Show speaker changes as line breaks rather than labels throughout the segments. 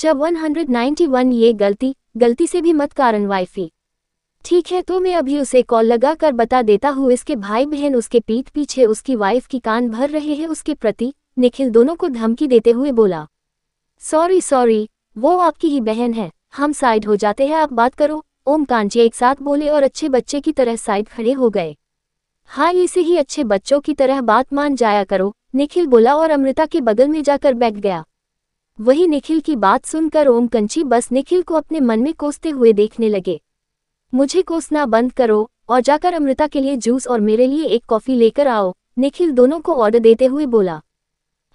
जब 191 ये गलती गलती से भी मत कारण वाइफी ठीक है तो मैं अभी उसे कॉल लगा कर बता देता हूँ इसके भाई बहन उसके पीठ पीछे उसकी वाइफ की कान भर रहे हैं उसके प्रति निखिल दोनों को धमकी देते हुए बोला सॉरी सॉरी वो आपकी ही बहन है हम साइड हो जाते हैं आप बात करो ओम कांची एक साथ बोले और अच्छे बच्चे की तरह साइड खड़े हो गए हाँ इसे ही अच्छे बच्चों की तरह बात मान जाया करो निखिल बोला और अमृता के बगल में जाकर बैठ गया वही निखिल की बात सुनकर ओम कंची बस निखिल को अपने मन में कोसते हुए देखने लगे मुझे कोसना बंद करो और जाकर अमृता के लिए जूस और मेरे लिए एक कॉफ़ी लेकर आओ निखिल दोनों को ऑर्डर देते हुए बोला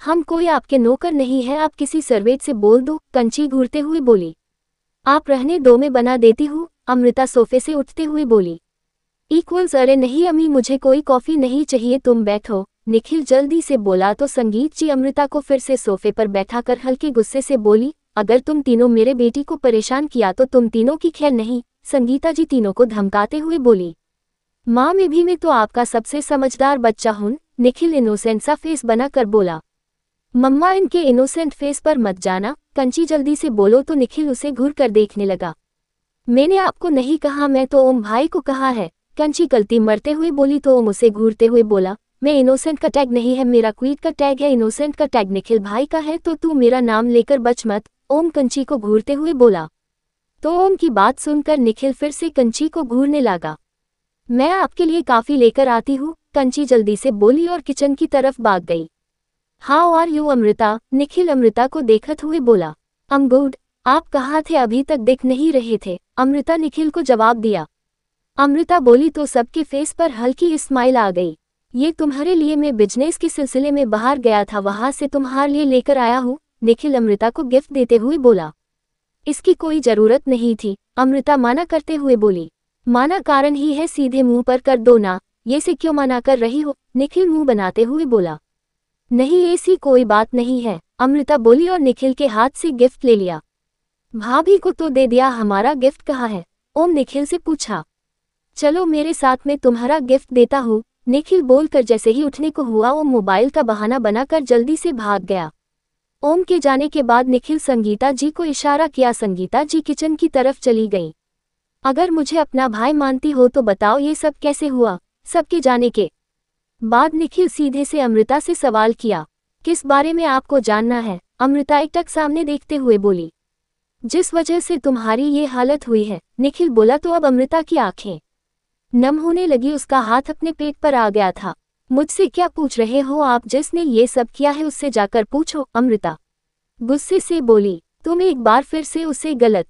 हम कोई आपके नौकर नहीं है आप किसी सर्वेट से बोल दो कंची घूरते हुए बोली आप रहने दो में बना देती हूँ अमृता सोफे से उठते हुए बोली इक्वल्स अरे नहीं अमी मुझे कोई कॉफ़ी नहीं चाहिए तुम बैठो निखिल जल्दी से बोला तो संगीत जी अमृता को फिर से सोफे पर बैठाकर हल्के गुस्से से बोली अगर तुम तीनों मेरे बेटी को परेशान किया तो तुम तीनों की खैर नहीं संगीता जी तीनों को धमकाते हुए बोली माँ में भी मैं तो आपका सबसे समझदार बच्चा हूं निखिल इनोसेंट सा फेस बनाकर बोला मम्मा इनके इनोसेंट फेस पर मत जाना कंची जल्दी से बोलो तो निखिल उसे घूर कर देखने लगा मैंने आपको नहीं कहा मैं तो ओम भाई को कहा है कंची गलती मरते हुए बोली तो ओम उसे घूरते हुए बोला मैं इनोसेंट का टैग नहीं है मेरा क्वीट का टैग है इनोसेंट का टैग निखिल भाई का है तो तू मेरा नाम लेकर बच मत ओम कंची को घूरते हुए बोला तो ओम की बात सुनकर निखिल फिर से कंची को घूरने लगा मैं आपके लिए काफ़ी लेकर आती हूँ कंची जल्दी से बोली और किचन की तरफ भाग गई how are you Amrita Nikhil Amrita को देखत हुए बोला अम गुड आप कहाँ थे अभी तक दिख नहीं रहे थे अमृता निखिल को जवाब दिया अमृता बोली तो सबके फेस पर हल्की स्माइल आ गई ये तुम्हारे लिए मैं बिजनेस के सिलसिले में बाहर गया था वहां से तुम्हारे लिए लेकर आया हूँ निखिल अमृता को गिफ्ट देते हुए बोला इसकी कोई जरूरत नहीं थी अमृता माना करते हुए बोली माना कारण ही है सीधे मुंह पर कर दो ना ये से क्यों मना कर रही हो निखिल मुंह बनाते हुए बोला नहीं ऐसी कोई बात नहीं है अमृता बोली और निखिल के हाथ से गिफ्ट ले लिया भाभी को तो दे दिया हमारा गिफ्ट कहाँ है ओम निखिल से पूछा चलो मेरे साथ में तुम्हारा गिफ्ट देता हूँ निखिल बोलकर जैसे ही उठने को हुआ वो मोबाइल का बहाना बनाकर जल्दी से भाग गया ओम के जाने के बाद निखिल संगीता जी को इशारा किया संगीता जी किचन की तरफ चली गई अगर मुझे अपना भाई मानती हो तो बताओ ये सब कैसे हुआ सबके जाने के बाद निखिल सीधे से अमृता से सवाल किया किस बारे में आपको जानना है अमृता एकटक सामने देखते हुए बोली जिस वजह से तुम्हारी ये हालत हुई है निखिल बोला तो अब अमृता की आंखें नम होने लगी उसका हाथ अपने पेट पर आ गया था मुझसे क्या पूछ रहे हो आप जिसने ये सब किया है उससे जाकर पूछो अमृता गुस्से से बोली तुम एक बार फिर से उसे गलत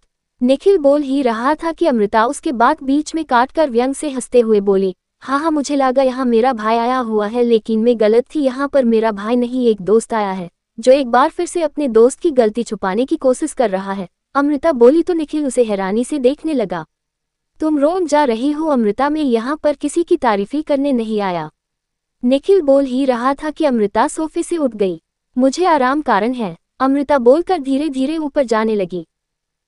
निखिल बोल ही रहा था कि अमृता उसके बाद बीच में काट कर व्यंग से हंसते हुए बोली हाँ हाँ मुझे लगा यहाँ मेरा भाई आया हुआ है लेकिन मैं गलत थी यहाँ पर मेरा भाई नहीं एक दोस्त आया है जो एक बार फिर से अपने दोस्त की गलती छुपाने की कोशिश कर रहा है अमृता बोली तो निखिल उसे हैरानी से देखने लगा तुम रोम जा रही हो अमृता में यहाँ पर किसी की तारीफी करने नहीं आया निखिल बोल ही रहा था कि अमृता सोफे से उठ गई मुझे आराम कारण है अमृता बोलकर धीरे धीरे ऊपर जाने लगी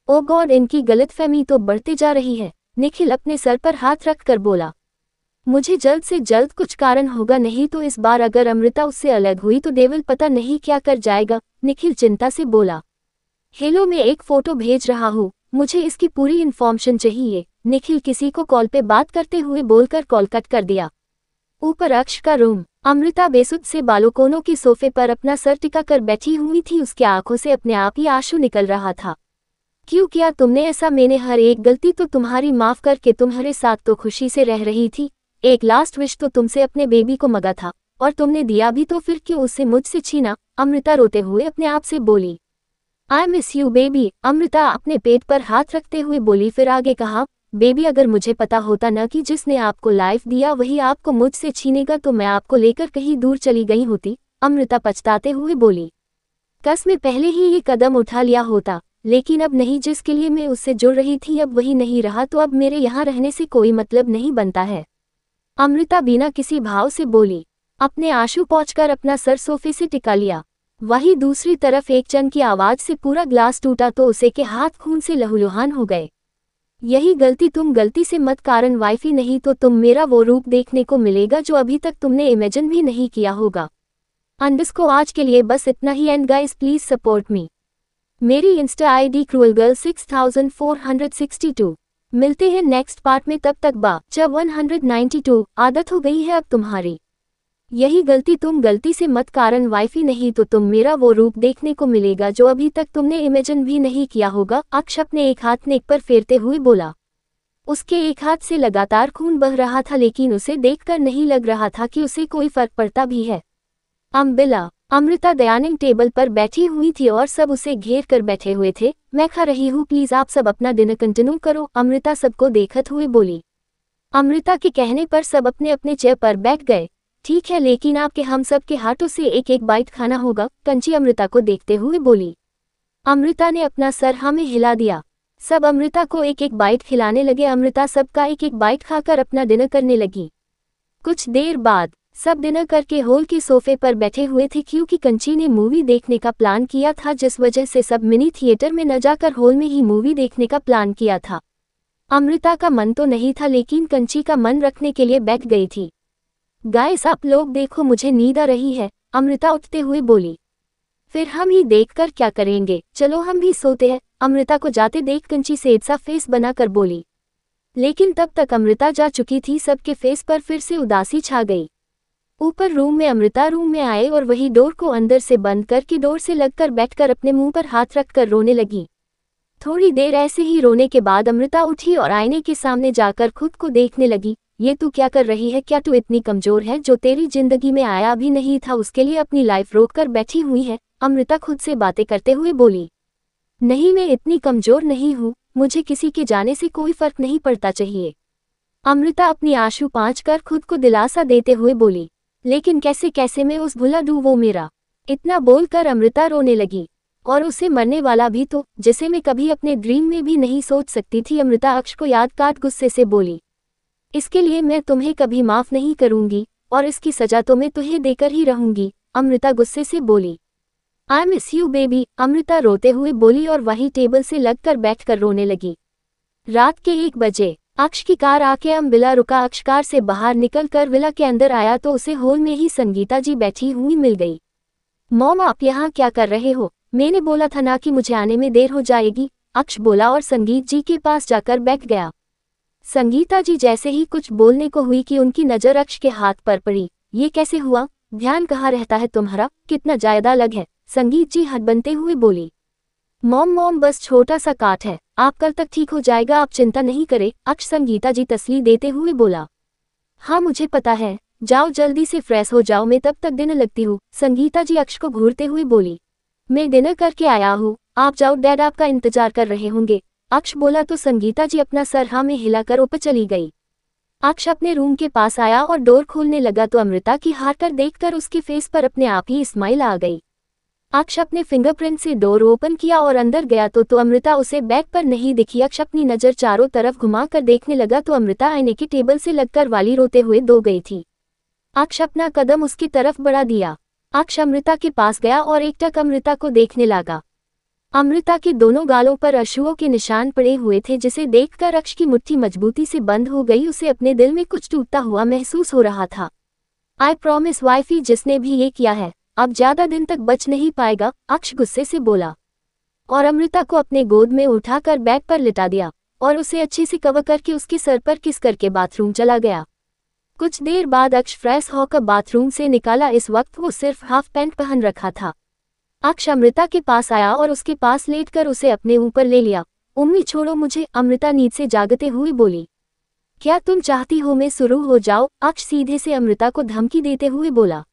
ओ गॉड इनकी गलतफहमी तो बढ़ते जा रही है निखिल अपने सर पर हाथ रख कर बोला मुझे जल्द से जल्द कुछ कारण होगा नहीं तो इस बार अगर अमृता उससे अलग हुई तो देवल पता नहीं क्या कर जाएगा निखिल चिंता से बोला हेलो मैं एक फ़ोटो भेज रहा हूँ मुझे इसकी पूरी इन्फॉर्मेशन चाहिए निखिल किसी को कॉल पे बात करते हुए बोलकर कॉल कट कर दिया ऊपर अक्ष का रूम अमृता बेसुद से बालोकोनों के सोफे पर अपना सर टिका कर बैठी हुई थी उसकी आंखों से अपने आप ही आंसू निकल रहा था क्यों किया तुमने ऐसा मैंने हर एक गलती तो तुम्हारी माफ करके तुम्हारे साथ तो खुशी से रह रही थी एक लास्ट विश तो तुमसे अपने बेबी को मगा था और तुमने दिया भी तो फिर क्यों उससे मुझसे छीना अमृता रोते हुए अपने आप से बोली I miss you baby Amrita अपने पेट पर हाथ रखते हुए बोली फिर आगे कहा बेबी अगर मुझे पता होता ना कि जिसने आपको लाइफ दिया वही आपको मुझसे छीनेगा तो मैं आपको लेकर कहीं दूर चली गई होती अमृता पछताते हुए बोली कस में पहले ही ये कदम उठा लिया होता लेकिन अब नहीं जिसके लिए मैं उससे जुड़ रही थी अब वही नहीं रहा तो अब मेरे यहाँ रहने से कोई मतलब नहीं बनता है अमृता बिना किसी भाव से बोली अपने आंसू पहुंचकर अपना सर सोफे से टिका लिया वही दूसरी तरफ एक चन की आवाज से पूरा ग्लास टूटा तो उसे के हाथ खून से लहूलुहान हो गए यही गलती तुम गलती से मत कारण वाइफी नहीं तो तुम मेरा वो रूप देखने को मिलेगा जो अभी तक तुमने इमेजिन भी नहीं किया होगा अंडस को आज के लिए बस इतना ही and guys please support me मेरी insta ID cruel girl six thousand four hundred sixty two मिलते हैं नेक्स्ट पार्ट में तब तक बा नाइन्टी 192 आदत हो गई है अब तुम्हारी यही गलती तुम गलती से मत कारण वाईफी नहीं तो तुम मेरा वो रूप देखने को मिलेगा जो अभी तक तुमने इमेजिन भी नहीं किया होगा अक्ष अपने एक हाथ नेक पर फेरते हुए बोला उसके एक हाथ से लगातार खून बह रहा था लेकिन उसे देखकर नहीं लग रहा था कि उसे कोई फर्क पड़ता भी है अम्बिला अमृता दयानिंग टेबल पर बैठी हुई थी और सब उसे घेर कर बैठे हुए थे मैं खा रही हूँ प्लीज आप सब अपना दिन कंटिन्यू करो अमृता सबको देखत हुए बोली अमृता के कहने पर सब अपने अपने चेयर पर बैठ गए ठीक है लेकिन आपके हम सब के हाथों से एक एक बाइट खाना होगा कंची अमृता को देखते हुए बोली अमृता ने अपना सर हमें हिला दिया सब अमृता को एक एक बाइट खिलाने लगे अमृता सबका एक एक बाइट खाकर अपना डिनर करने लगी कुछ देर बाद सब डिनर करके हॉल के सोफे पर बैठे हुए थे क्योंकि कंची ने मूवी देखने का प्लान किया था जिस वजह से सब मिनी थिएटर में न जाकर हॉल में ही मूवी देखने का प्लान किया था अमृता का मन तो नहीं था लेकिन कंची का मन रखने के लिए बैठ गई थी गाइस आप लोग देखो मुझे नींद आ रही है अमृता उठते हुए बोली फिर हम ही देखकर क्या करेंगे चलो हम भी सोते हैं अमृता को जाते देख कंची सेठ सा फेस बनाकर बोली लेकिन तब तक अमृता जा चुकी थी सबके फेस पर फिर से उदासी छा गई ऊपर रूम में अमृता रूम में आए और वही डोर को अंदर से बंद करके डोर से लगकर बैठकर अपने मुंह पर हाथ रखकर रोने लगी थोड़ी देर ऐसे ही रोने के बाद अमृता उठी और आईने के सामने जाकर खुद को देखने लगी ये तू क्या कर रही है क्या तू इतनी कमजोर है जो तेरी जिंदगी में आया भी नहीं था उसके लिए अपनी लाइफ रोक कर बैठी हुई है अमृता खुद से बातें करते हुए बोली नहीं मैं इतनी कमजोर नहीं हूँ मुझे किसी के जाने से कोई फर्क नहीं पड़ता चाहिए अमृता अपनी आंसू पाँच कर खुद को दिलासा देते हुए बोली लेकिन कैसे कैसे मैं उस भुला दू वो मेरा इतना बोलकर अमृता रोने लगी और उसे मरने वाला भी तो जिसे मैं कभी अपने ड्रीम में भी नहीं सोच सकती थी अमृता अक्ष को याद काट गुस्से से बोली इसके लिए मैं तुम्हें कभी माफ नहीं करूंगी और इसकी सजा तो मैं तुम्हें देकर ही रहूंगी अमृता गुस्से से बोली I miss you baby Amrita रोते हुए बोली और वहीं टेबल से लगकर बैठकर रोने लगी रात के एक बजे अक्ष की कार आके अम बिला रुका अक्ष कार से बाहर निकल कर विला के अंदर आया तो उसे हॉल में ही संगीता जी बैठी हुई मिल गई मोम आप यहाँ क्या कर रहे हो मैंने बोला था ना कि मुझे आने में देर हो जाएगी अक्ष बोला और संगीत जी के पास जाकर बैठ गया संगीता जी जैसे ही कुछ बोलने को हुई कि उनकी नजर अक्ष के हाथ पर पड़ी ये कैसे हुआ ध्यान कहाँ रहता है तुम्हारा कितना जायदा लग है संगीत जी हद बनते हुए बोली मोम मोम बस छोटा सा काट है आप कल तक ठीक हो जाएगा आप चिंता नहीं करें अक्ष संगीता जी तस्वीर देते हुए बोला हाँ मुझे पता है जाओ जल्दी से फ्रेश हो जाओ मैं तब तक दिन लगती हूँ संगीता जी अक्ष को घूरते हुए बोली मैं डिनर करके आया हूँ आप जाओ डैड आपका इंतजार कर रहे होंगे अक्ष बोला तो संगीता जी अपना सर हाँ में हिलाकर ऊपर चली गई अक्ष अपने रूम के पास आया और डोर खोलने लगा तो अमृता की हार कर देखकर उसके फेस पर अपने आप ही स्माइल आ गई अक्ष अपने फिंगरप्रिंट से डोर ओपन किया और अंदर गया तो तो अमृता उसे बैग पर नहीं दिखी अक्ष अपनी नज़र चारों तरफ घुमाकर देखने लगा तो अमृता आईने की टेबल से लगकर वाली रोते हुए दो गई थी अक्ष अपना कदम उसकी तरफ बढ़ा दिया अक्ष अमृता के पास गया और एकटक अमृता को देखने लगा अमृता के दोनों गालों पर अशुओं के निशान पड़े हुए थे जिसे देखकर अक्ष की मुट्ठी मजबूती से बंद हो गई उसे अपने दिल में कुछ टूटता हुआ महसूस हो रहा था आई प्रॉमिस वाइफी जिसने भी ये किया है अब ज्यादा दिन तक बच नहीं पाएगा अक्ष गुस्से से बोला और अमृता को अपने गोद में उठाकर बैग पर लिटा दिया और उसे अच्छे से कवर करके उसके सर पर किस करके बाथरूम चला गया कुछ देर बाद अक्ष फ्रेश होकर बाथरूम से निकाला इस वक्त वो सिर्फ हाफ पैंट पहन रखा था अक्ष अमृता के पास आया और उसके पास लेटकर उसे अपने ऊपर ले लिया उम्मी छोड़ो मुझे अमृता नींद से जागते हुए बोली क्या तुम चाहती हो मैं शुरू हो जाओ अक्ष सीधे से अमृता को धमकी देते हुए बोला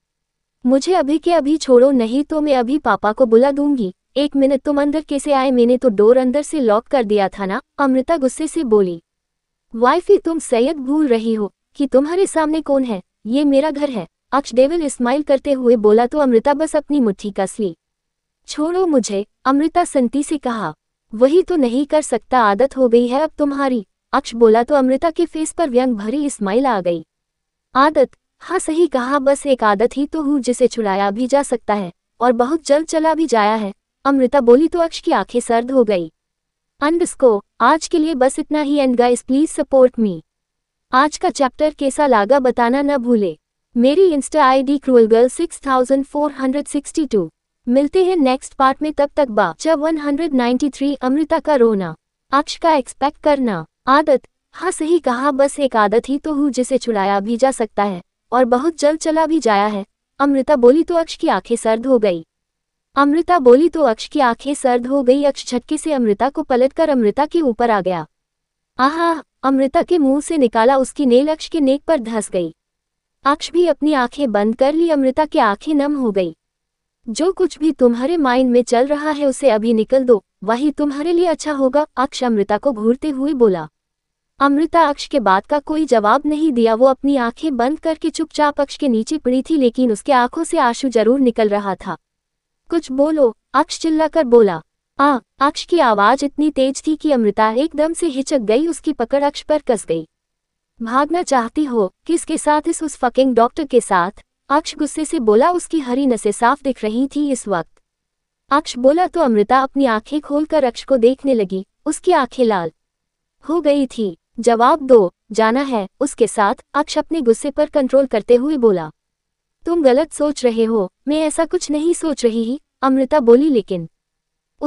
मुझे अभी के अभी छोड़ो नहीं तो मैं अभी पापा को बुला दूंगी एक मिनट तुम अंदर कैसे आए मैंने तो डोर अंदर से लॉक कर दिया था ना अमृता गुस्से से बोली वाइफी तुम सैयद भूल रही हो कि तुम्हारे सामने कौन है ये मेरा घर है अक्ष डेविल स्माइल करते हुए बोला तो अमृता बस अपनी मुट्ठी कस ली छोड़ो मुझे अमृता संती से कहा वही तो नहीं कर सकता आदत हो गई है अब तुम्हारी अक्ष बोला तो अमृता के फेस पर व्यंग भरी स्माइल आ गई आदत हाँ सही कहा बस एक आदत ही तो हूँ जिसे छुड़ाया भी जा सकता है और बहुत जल्द चला भी जाया है अमृता बोली तो अक्ष की आंखें सर्द हो गई अंडस्को आज के लिए बस इतना ही and guys please support me आज का चैप्टर कैसा लागा बताना न भूले मेरी insta ID cruel girl six thousand four hundred sixty two मिलते हैं नेक्स्ट पार्ट में तब तक जब 193 अमृता का रोना अक्ष का एक्सपेक्ट करना आदत हाँ सही कहा बस एक आदत ही तो हूँ जिसे छुड़ाया भी जा सकता है और बहुत जल्द चला भी जाया है अमृता बोली तो अक्ष की आंखें सर्द हो गई अमृता बोली तो अक्ष की आंखें सर्द हो गई अक्ष झटके से अमृता को पलटकर अमृता के ऊपर आ गया आहा अमृता के मुंह से निकाला उसकी नेल अक्ष के नेक पर धंस गई अक्ष भी अपनी आंखें बंद कर ली अमृता की आंखें नम हो गई जो कुछ भी तुम्हारे माइंड में चल रहा है उसे अभी निकल दो वही तुम्हारे लिए अच्छा होगा अक्ष अमृता को घूरते हुए बोला अमृता अक्ष के बात का कोई जवाब नहीं दिया वो अपनी आंखें बंद करके चुपचाप अक्ष के नीचे पड़ी थी लेकिन उसके आंखों से आंसू जरूर निकल रहा था कुछ बोलो अक्ष चिल्लाकर बोला आ अक्ष की आवाज इतनी तेज थी कि अमृता एकदम से हिचक गई उसकी पकड़ अक्ष पर कस गई भागना चाहती हो किसके साथ इस उस फकिंग डॉक्टर के साथ अक्ष गुस्से से बोला उसकी हरी नसें साफ दिख रही थी इस वक्त अक्ष बोला तो अमृता अपनी आंखें खोलकर अक्ष को देखने लगी उसकी आंखें लाल हो गई थी जवाब दो जाना है उसके साथ अक्ष अपने गुस्से पर कंट्रोल करते हुए बोला तुम गलत सोच रहे हो मैं ऐसा कुछ नहीं सोच रही ही अमृता बोली लेकिन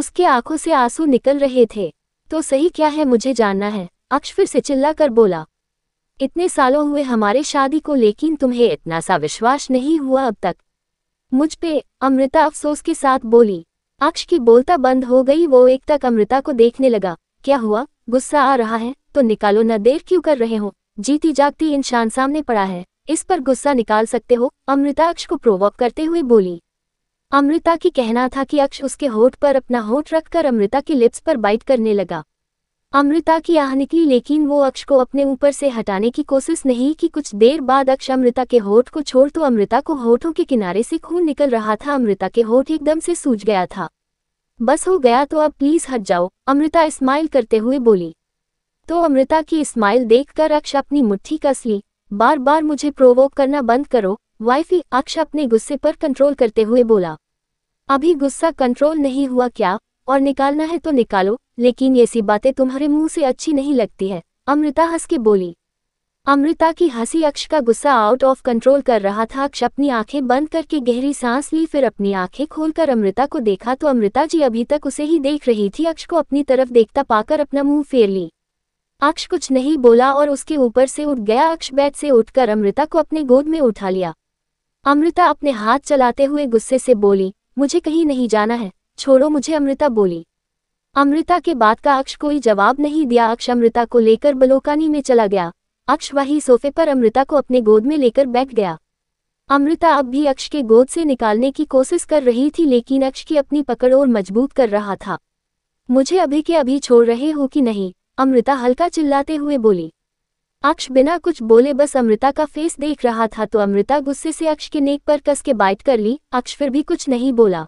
उसके आंखों से आंसू निकल रहे थे तो सही क्या है मुझे जानना है अक्ष फिर से चिल्ला कर बोला इतने सालों हुए हमारे शादी को लेकिन तुम्हें इतना सा विश्वास नहीं हुआ अब तक मुझ पे अमृता अफसोस के साथ बोली अक्ष की बोलता बंद हो गई वो एक तक अमृता को देखने लगा क्या हुआ गुस्सा आ रहा है तो निकालो न देर क्यों कर रहे हो जीती जागती इंसान सामने पड़ा है इस पर गुस्सा निकाल सकते हो अमृता अक्ष को प्रोवॉक करते हुए बोली अमृता की कहना था कि अक्ष उसके होठ पर अपना होठ रखकर अमृता की लिप्स पर बाइट करने लगा अमृता की आह निकली लेकिन वो अक्ष को अपने ऊपर से हटाने की कोशिश नहीं की कुछ देर बाद अक्ष अमृता के होठ को छोड़ तो अमृता को होठों के किनारे से खून निकल रहा था अमृता के होठ एकदम से सूज गया था बस हो गया तो अब प्लीज हट जाओ अमृता स्माइल करते हुए बोली तो अमृता की स्माइल देखकर अक्ष अपनी मुट्ठी कस ली बार बार मुझे प्रोवोक करना बंद करो वाइफी अक्ष अपने गुस्से पर कंट्रोल करते हुए बोला अभी गुस्सा कंट्रोल नहीं हुआ क्या और निकालना है तो निकालो लेकिन ये सी बातें तुम्हारे मुंह से अच्छी नहीं लगती है अमृता हंस के बोली अमृता की हंसी अक्ष का गुस्सा आउट ऑफ कंट्रोल कर रहा था अक्ष अपनी आंखें बंद करके गहरी सांस ली फिर अपनी आंखें खोलकर अमृता को देखा तो अमृता जी अभी तक उसे ही देख रही थी अक्ष को अपनी तरफ देखता पाकर अपना मुंह फेर ली अक्ष कुछ नहीं बोला और उसके ऊपर से उठ गया अक्ष बैद से उठकर अमृता को अपने गोद में उठा लिया अमृता अपने हाथ चलाते हुए गुस्से से बोली मुझे कहीं नहीं जाना है छोड़ो मुझे अमृता बोली अमृता के बात का अक्ष कोई जवाब नहीं दिया अक्ष अमृता को लेकर बलोकानी में चला गया अक्ष वही सोफे पर अमृता को अपने गोद में लेकर बैठ गया अमृता अब भी अक्ष के गोद से निकालने की कोशिश कर रही थी लेकिन अक्ष की अपनी पकड़ और मजबूत कर रहा था मुझे अभी के अभी छोड़ रहे हो कि नहीं अमृता हल्का चिल्लाते हुए बोली अक्ष बिना कुछ बोले बस अमृता का फेस देख रहा था तो अमृता गुस्से से अक्ष के नेक पर कस के बाइट कर ली अक्ष फिर भी कुछ नहीं बोला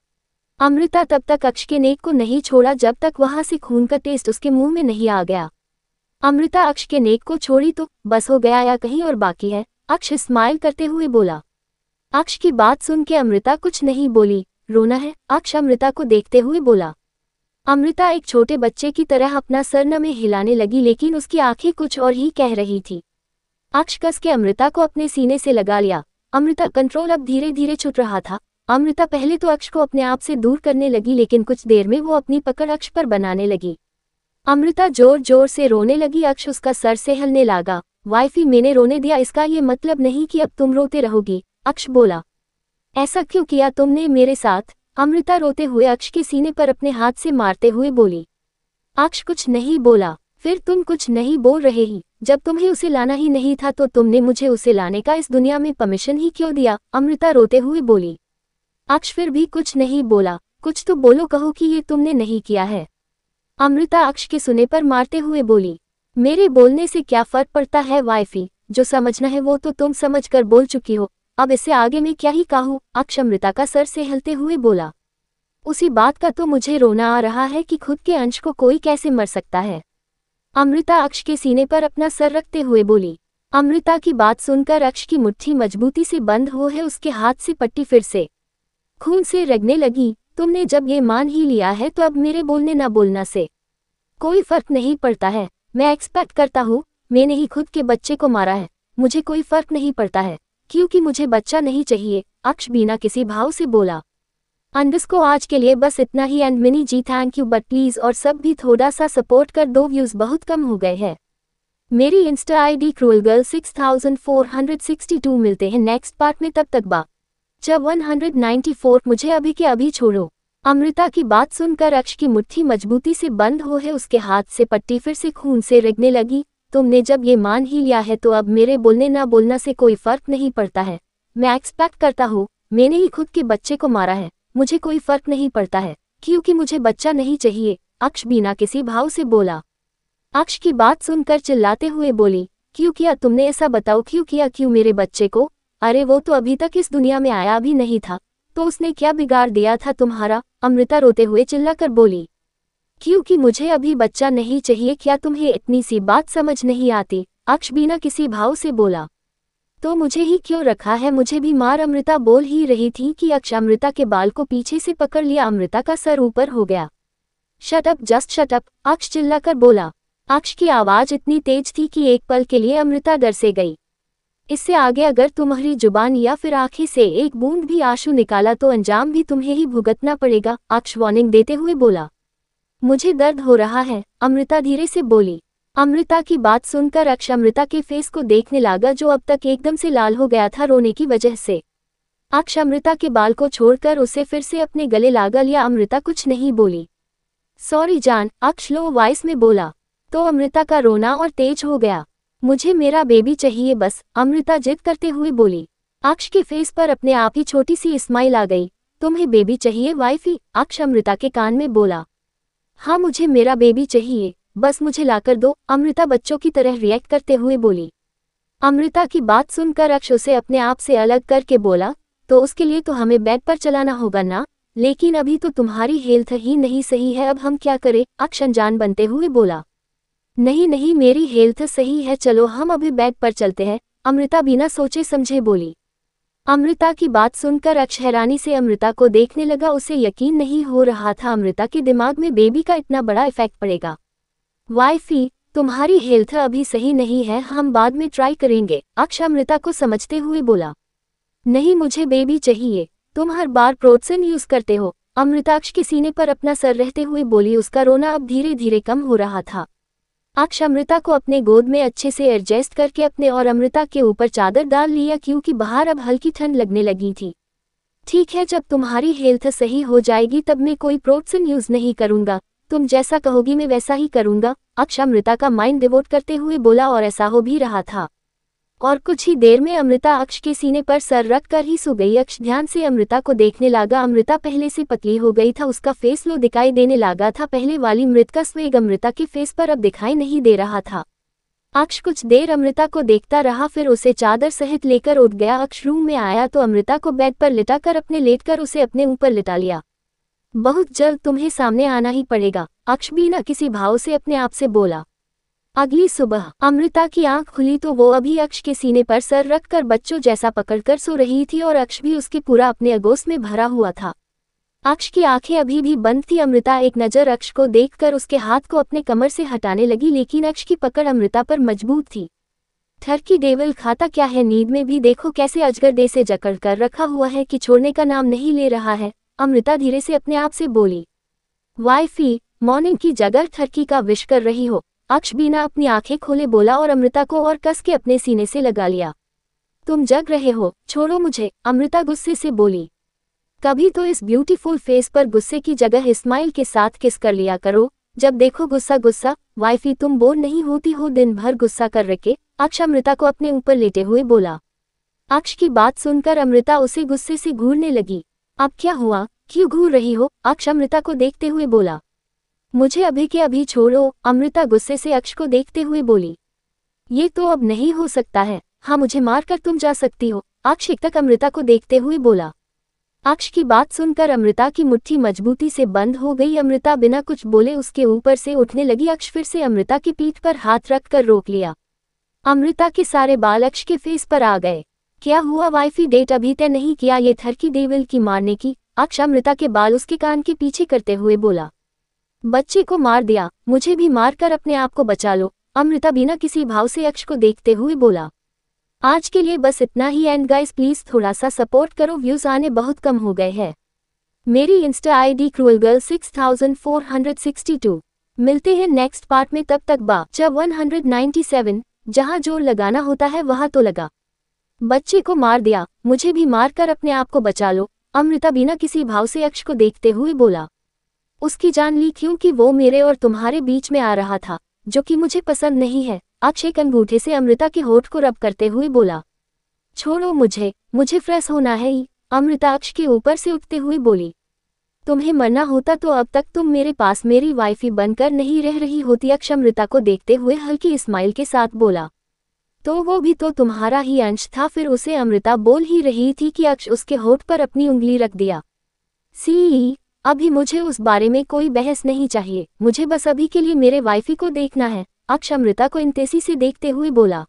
अमृता तब तक अक्ष के नेक को नहीं छोड़ा जब तक वहां से खून का टेस्ट उसके मुंह में नहीं आ गया अमृता अक्ष के नेक को छोड़ी तो बस हो गया या कहीं और बाकी है अक्ष स्माइल करते हुए बोला अक्ष की बात सुन के अमृता कुछ नहीं बोली रोना है अक्ष अमृता को देखते हुए बोला अमृता एक छोटे बच्चे की तरह अपना सर न में हिलाने लगी लेकिन उसकी आंखें कुछ और ही कह रही थी अक्ष कस के अमृता को अपने सीने से लगा लिया अमृता कंट्रोल अब धीरे धीरे छुट रहा था अमृता पहले तो अक्ष को अपने आप से दूर करने लगी लेकिन कुछ देर में वो अपनी पकड़ अक्ष पर बनाने लगी अमृता जोर जोर से रोने लगी अक्ष उसका सर से हलने लगा वाइफी मैंने रोने दिया इसका ये मतलब नहीं कि अब तुम रोते रहोगी अक्ष बोला ऐसा क्यों किया तुमने मेरे साथ अमृता रोते हुए अक्ष के सीने पर अपने हाथ से मारते हुए बोली अक्ष कुछ नहीं बोला फिर तुम कुछ नहीं बोल रहे ही जब तुम्हें उसे लाना ही नहीं था तो तुमने मुझे उसे लाने का इस दुनिया में परमिशन ही क्यों दिया अमृता रोते हुए बोली अक्ष फिर भी कुछ नहीं बोला कुछ तो बोलो कहो कि ये तुमने नहीं किया है अमृता अक्ष के सुने पर मारते हुए बोली मेरे बोलने से क्या फर्क पड़ता है वाइफी जो समझना है वो तो तुम समझ कर बोल चुकी हो अब इसे आगे मैं क्या ही कहूँ अक्ष अमृता का सर से हिलते हुए बोला उसी बात का तो मुझे रोना आ रहा है कि खुद के अंश को कोई कैसे मर सकता है अमृता अक्ष के सीने पर अपना सर रखते हुए बोली अमृता की बात सुनकर अक्ष की मुट्ठी मजबूती से बंद हो है उसके हाथ से पट्टी फिर से खून से रगने लगी तुमने जब ये मान ही लिया है तो अब मेरे बोलने ना बोलना से कोई फर्क नहीं पड़ता है मैं एक्सपेक्ट करता हूँ मैंने ही खुद के बच्चे को मारा है मुझे कोई फर्क नहीं पड़ता है क्योंकि मुझे बच्चा नहीं चाहिए अक्ष बिना किसी भाव से बोला अंदस को आज के लिए बस इतना ही and Mini ji thank you but please और सब भी थोड़ा सा सपोर्ट कर दो व्यूज़ बहुत कम हो गए हैं मेरी insta ID cruel girl two मिलते हैं नेक्स्ट पार्ट में तब तक बा जब 194 मुझे अभी के अभी छोड़ो अमृता की बात सुनकर अक्ष की मुट्ठी मजबूती से बंद हो है उसके हाथ से पट्टी फिर से खून से रिगने लगी तुमने जब ये मान ही लिया है तो अब मेरे बोलने ना बोलना से कोई फर्क नहीं पड़ता है मैं एक्सपेक्ट करता हूँ मैंने ही खुद के बच्चे को मारा है मुझे कोई फर्क नहीं पड़ता है क्योंकि मुझे बच्चा नहीं चाहिए अक्ष बिना किसी भाव से बोला अक्ष की बात सुनकर चिल्लाते हुए बोली क्यों किया तुमने ऐसा बताओ क्यों किया क्यों मेरे बच्चे को अरे वो तो अभी तक इस दुनिया में आया भी नहीं था तो उसने क्या बिगाड़ दिया था तुम्हारा अमृता रोते हुए चिल्लाकर बोली क्योंकि मुझे अभी बच्चा नहीं चाहिए क्या तुम्हें इतनी सी बात समझ नहीं आती अक्ष बिना किसी भाव से बोला तो मुझे ही क्यों रखा है मुझे भी मार अमृता बोल ही रही थी कि अक्ष अमृता के बाल को पीछे से पकड़ लिया अमृता का सर ऊपर हो गया शटअप जस्ट शटअप अक्ष चिल्लाकर बोला अक्ष की आवाज इतनी तेज थी कि एक पल के लिए अमृता डर से गई इससे आगे अगर तुम्हारी जुबान या फिर आंखें से एक बूंद भी आंसू निकाला तो अंजाम भी तुम्हें ही भुगतना पड़ेगा अक्ष वार्निंग देते हुए बोला मुझे दर्द हो रहा है अमृता धीरे से बोली अमृता की बात सुनकर अक्ष अमृता के फेस को देखने लगा जो अब तक एकदम से लाल हो गया था रोने की वजह से अक्ष अमृता के बाल को छोड़कर उसे फिर से अपने गले लागा लिया अमृता कुछ नहीं बोली सॉरी जान अक्ष लो वॉइस में बोला तो अमृता का रोना और तेज हो गया मुझे मेरा बेबी चाहिए बस अमृता जिद करते हुए बोली अक्ष के फेस पर अपने आप ही छोटी सी स्माइल आ गई तुम्हें बेबी चाहिए वाइफी अक्ष अमृता के कान में बोला हाँ मुझे मेरा बेबी चाहिए बस मुझे लाकर दो अमृता बच्चों की तरह रिएक्ट करते हुए बोली अमृता की बात सुनकर अक्ष उसे अपने आप से अलग करके बोला तो उसके लिए तो हमें बेड पर चलाना होगा ना लेकिन अभी तो तुम्हारी हेल्थ ही नहीं सही है अब हम क्या करें अक्ष अनजान बनते हुए बोला नहीं नहीं मेरी हेल्थ सही है चलो हम अभी बैग पर चलते हैं अमृता बिना सोचे समझे बोली अमृता की बात सुनकर अक्ष हैरानी से अमृता को देखने लगा उसे यकीन नहीं हो रहा था अमृता के दिमाग में बेबी का इतना बड़ा इफेक्ट पड़ेगा वाइफी तुम्हारी हेल्थ अभी सही नहीं है हम बाद में ट्राई करेंगे अक्ष अमृता को समझते हुए बोला नहीं मुझे बेबी चाहिए तुम हर बार प्रोत्सन यूज करते हो अमृताक्ष के सीने पर अपना सर रहते हुए बोली उसका रोना अब धीरे धीरे कम हो रहा था अक्ष अमृता को अपने गोद में अच्छे से एडजस्ट करके अपने और अमृता के ऊपर चादर डाल लिया क्योंकि बाहर अब हल्की ठंड लगने लगी थी ठीक है जब तुम्हारी हेल्थ सही हो जाएगी तब मैं कोई प्रोटसन यूज नहीं करूंगा तुम जैसा कहोगी मैं वैसा ही करूंगा अक्ष अमृता का माइंड डिवोट करते हुए बोला और ऐसा हो भी रहा था और कुछ ही देर में अमृता अक्ष के सीने पर सर रख कर ही सो गई अक्ष ध्यान से अमृता को देखने लगा अमृता पहले से पतली हो गई था उसका फेस लो दिखाई देने लगा था पहले वाली मृत का स्वेग अमृता के फेस पर अब दिखाई नहीं दे रहा था अक्ष कुछ देर अमृता को देखता रहा फिर उसे चादर सहित लेकर उठ गया अक्ष रूम में आया तो अमृता को बेड पर लिटाकर अपने लेटकर उसे अपने ऊपर लिटा लिया बहुत जल्द तुम्हें सामने आना ही पड़ेगा अक्ष भी न किसी भाव से अपने आप से बोला अगली सुबह अमृता की आंख खुली तो वो अभी अक्ष के सीने पर सर रखकर बच्चों जैसा पकड़कर सो रही थी और अक्ष भी उसके पूरा अपने अगोश में भरा हुआ था अक्ष की आंखें अभी भी बंद थी अमृता एक नज़र अक्ष को देखकर उसके हाथ को अपने कमर से हटाने लगी लेकिन अक्ष की पकड़ अमृता पर मजबूत थी थर की डेवल खाता क्या है नींद में भी देखो कैसे अजगर दे से जकड़ कर रखा हुआ है कि छोड़ने का नाम नहीं ले रहा है अमृता धीरे से अपने आप से बोली वाइफी मॉर्निंग की जगह थरकी का विश कर रही हो अक्ष बीना अपनी आंखें खोले बोला और अमृता को और कस के अपने सीने से लगा लिया तुम जग रहे हो छोड़ो मुझे अमृता गुस्से से बोली कभी तो इस ब्यूटीफुल फेस पर गुस्से की जगह स्माइल के साथ किस कर लिया करो जब देखो गुस्सा गुस्सा वाइफी तुम बोर नहीं होती हो दिन भर गुस्सा कर रखे अक्ष अमृता को अपने ऊपर लेटे हुए बोला अक्ष की बात सुनकर अमृता उसे गुस्से से घूरने लगी अब क्या हुआ क्यों घूर रही हो अक्ष अमृता को देखते हुए बोला मुझे अभी के अभी छोड़ो अमृता गुस्से से अक्ष को देखते हुए बोली ये तो अब नहीं हो सकता है हाँ मुझे मारकर तुम जा सकती हो अक्ष एक तक अमृता को देखते हुए बोला अक्ष की बात सुनकर अमृता की मुट्ठी मजबूती से बंद हो गई अमृता बिना कुछ बोले उसके ऊपर से उठने लगी अक्ष फिर से अमृता की पीठ पर हाथ रखकर रोक लिया अमृता के सारे बाल अक्ष के फेस पर आ गए क्या हुआ वाइफी डेट अभी तय नहीं किया ये थरकी देवल की मारने की अक्ष अमृता के बाल उसके कान के पीछे करते हुए बोला बच्चे को मार दिया मुझे भी मारकर अपने आप को बचा लो अमृता बिना किसी भाव से अक्ष को देखते हुए बोला आज के लिए बस इतना ही एंड गाइस प्लीज थोड़ा सा सपोर्ट करो व्यूज आने बहुत कम हो गए हैं मेरी insta ID cruel girl two मिलते हैं नेक्स्ट पार्ट में तब तक बा नाइन्टी 197 जहां जोर लगाना होता है वहां तो लगा बच्चे को मार दिया मुझे भी मारकर अपने आप को बचा लो अमृता बिना किसी भाव से अक्ष को देखते हुए बोला उसकी जान ली क्योंकि वो मेरे और तुम्हारे बीच में आ रहा था जो कि मुझे पसंद नहीं है अक्षय कंगूठे से अमृता के होठ को रब करते हुए बोला छोड़ो मुझे मुझे फ्रेश होना है ही अमृताक्ष के ऊपर से उठते हुए बोली तुम्हें मरना होता तो अब तक तुम मेरे पास मेरी वाइफी बनकर नहीं रह रही होती अक्ष अमृता को देखते हुए हल्की स्माइल के साथ बोला तो वो भी तो तुम्हारा ही अंश था फिर उसे अमृता बोल ही रही थी कि अक्ष उसके होठ पर अपनी उंगली रख दिया सी अभी मुझे उस बारे में कोई बहस नहीं चाहिए मुझे बस अभी के लिए मेरे वाइफी को देखना है अक्ष अमृता को इंतेसी से देखते हुए बोला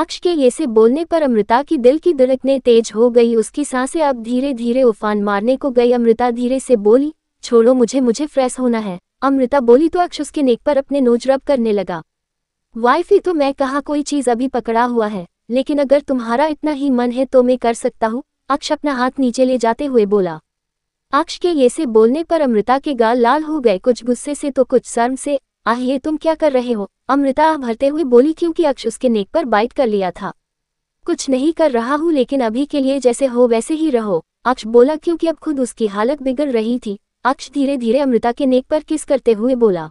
अक्ष के ये से बोलने पर अमृता की दिल की दुड़कने तेज हो गई उसकी सांसें अब धीरे धीरे उफान मारने को गई अमृता धीरे से बोली छोड़ो मुझे मुझे फ्रेश होना है अमृता बोली तो अक्ष उसके नेक पर अपने नोज रब करने लगा वाइफी तो मैं कहा कोई चीज़ अभी पकड़ा हुआ है लेकिन अगर तुम्हारा इतना ही मन है तो मैं कर सकता हूँ अक्ष अपना हाथ नीचे ले जाते हुए बोला अक्ष के ये से बोलने पर अमृता के गाल लाल हो गए कुछ गुस्से से तो कुछ शर्म से आह ये तुम क्या कर रहे हो अमृता आह भरते हुए बोली क्योंकि अक्ष उसके नेक पर बाइट कर लिया था कुछ नहीं कर रहा हूँ लेकिन अभी के लिए जैसे हो वैसे ही रहो अक्ष बोला क्योंकि अब खुद उसकी हालत बिगड़ रही थी अक्ष धीरे धीरे अमृता के नेक पर किस करते हुए बोला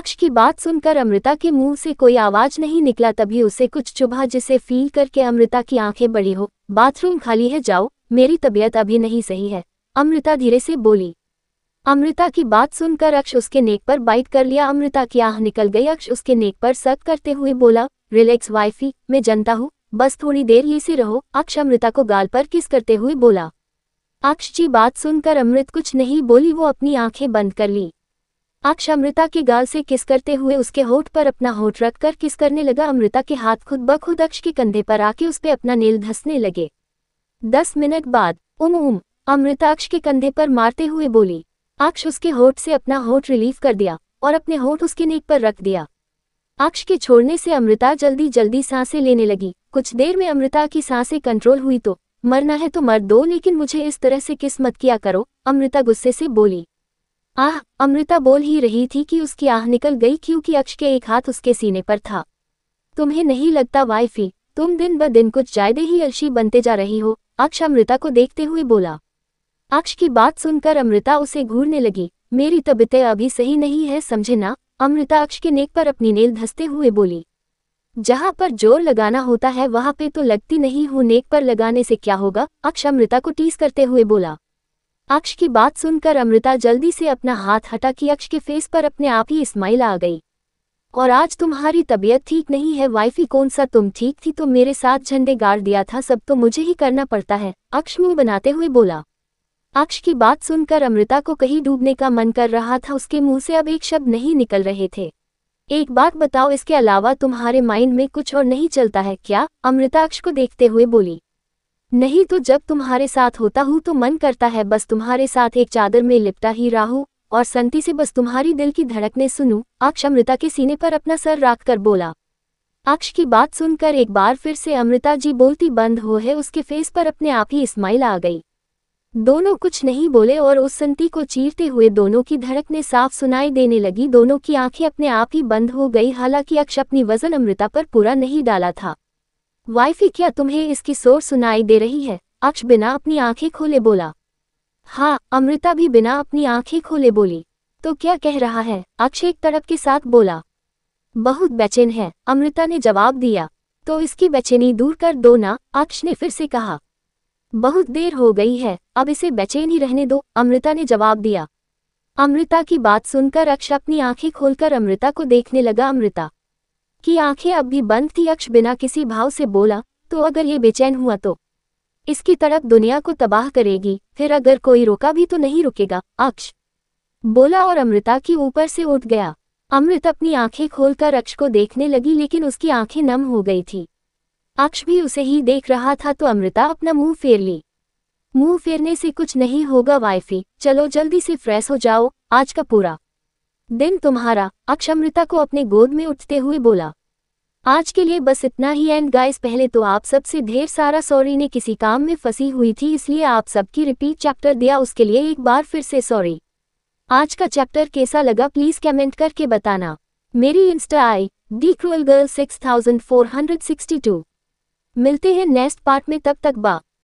अक्ष की बात सुनकर अमृता के मुंह से कोई आवाज नहीं निकला तभी उसे कुछ चुभा जिसे फील करके अमृता की आंखें बड़ी हो बाथरूम खाली है जाओ मेरी तबीयत अभी नहीं सही है अमृता धीरे से बोली अमृता की बात सुनकर अक्ष उसके नेक पर बाइट कर लिया अमृता की आह निकल गई अक्ष उसके नेक पर सक करते हुए बोला रिलैक्स वाइफी मैं जनता हूँ बस थोड़ी देर ये से रहो अक्ष अमृता को गाल पर किस करते हुए बोला अक्ष जी बात सुनकर अमृत कुछ नहीं बोली वो अपनी आंखें बंद कर ली अक्ष अमृता के गाल से किस करते हुए उसके होठ पर अपना होठ रखकर किस करने लगा अमृता के हाथ खुद बखुद अक्ष के कंधे पर आके उस पर अपना नील धसने लगे दस मिनट बाद उम उम अमृताक्ष के कंधे पर मारते हुए बोली अक्ष उसके होठ से अपना होठ रिलीव कर दिया और अपने होठ उसके नेक पर रख दिया अक्ष के छोड़ने से अमृता जल्दी जल्दी सांसें लेने लगी कुछ देर में अमृता की सांसें कंट्रोल हुई तो मरना है तो मर दो लेकिन मुझे इस तरह से किस मत किया करो अमृता गुस्से से बोली आह अमृता बोल ही रही थी कि उसकी आह निकल गई क्योंकि अक्ष के एक हाथ उसके सीने पर था तुम्हें नहीं लगता वाइफी तुम दिन ब दिन कुछ जायदे ही अलशी बनते जा रही हो अक्ष अमृता को देखते हुए बोला अक्ष की बात सुनकर अमृता उसे घूरने लगी मेरी तबीयतें अभी सही नहीं है समझे ना अमृता अक्ष के नेक पर अपनी नेल धसते हुए बोली जहाँ पर जोर लगाना होता है वहाँ पे तो लगती नहीं हूँ नेक पर लगाने से क्या होगा अक्ष अमृता को टीस करते हुए बोला अक्ष की बात सुनकर अमृता जल्दी से अपना हाथ हटा कि अक्ष के फेस पर अपने आप ही स्माइल आ गई और आज तुम्हारी तबीयत ठीक नहीं है वाइफी कौन सा तुम ठीक थी तो मेरे साथ झंडे गाड़ दिया था सब तो मुझे ही करना पड़ता है अक्ष मुंह बनाते हुए बोला अक्ष की बात सुनकर अमृता को कहीं डूबने का मन कर रहा था उसके मुंह से अब एक शब्द नहीं निकल रहे थे एक बात बताओ इसके अलावा तुम्हारे माइंड में कुछ और नहीं चलता है क्या अमृता अक्ष को देखते हुए बोली नहीं तो जब तुम्हारे साथ होता हूँ तो मन करता है बस तुम्हारे साथ एक चादर में लिपटा ही राहू और संति से बस तुम्हारी दिल की धड़कने सुनू अक्ष अमृता के सीने पर अपना सर राख कर बोला अक्ष की बात सुनकर एक बार फिर से अमृता जी बोलती बंद हो है उसके फेस पर अपने आप ही स्माइल आ गई दोनों कुछ नहीं बोले और उस संती को चीरते हुए दोनों की धड़कने साफ सुनाई देने लगी दोनों की आंखें अपने आप ही बंद हो गई हालांकि अक्ष अपनी वजन अमृता पर पूरा नहीं डाला था वाइफी क्या तुम्हें इसकी शोर सुनाई दे रही है अक्ष बिना अपनी आंखें खोले बोला हाँ अमृता भी बिना अपनी आंखें खोले बोली तो क्या कह रहा है अक्ष एक तड़प के साथ बोला बहुत बेचैन है अमृता ने जवाब दिया तो इसकी बेचैनी दूर कर दो ना अक्ष ने फिर से कहा बहुत देर हो गई है अब इसे बेचैन ही रहने दो अमृता ने जवाब दिया अमृता की बात सुनकर अक्ष अपनी आंखें खोलकर अमृता को देखने लगा अमृता की आंखें अब भी बंद थी अक्ष बिना किसी भाव से बोला तो अगर ये बेचैन हुआ तो इसकी तड़प दुनिया को तबाह करेगी फिर अगर कोई रोका भी तो नहीं रुकेगा अक्ष बोला और अमृता की ऊपर से उठ गया अमृत अपनी आंखें खोलकर अक्ष को देखने लगी लेकिन उसकी आंखें नम हो गई थी अक्ष भी उसे ही देख रहा था तो अमृता अपना मुंह फेर ली मुंह फेरने से कुछ नहीं होगा वाइफी चलो जल्दी से फ्रेश हो जाओ आज का पूरा दिन तुम्हारा अक्ष अमृता को अपने गोद में उठते हुए बोला आज के लिए बस इतना ही एंड गाइस पहले तो आप सबसे ढेर सारा सॉरी ने किसी काम में फंसी हुई थी इसलिए आप सबकी रिपीट चैप्टर दिया उसके लिए एक बार फिर से सॉरी आज का चैप्टर कैसा लगा प्लीज कमेंट करके बताना मेरी insta ID cruel girl six thousand four hundred sixty two मिलते हैं नेक्स्ट पार्ट में तब तक बा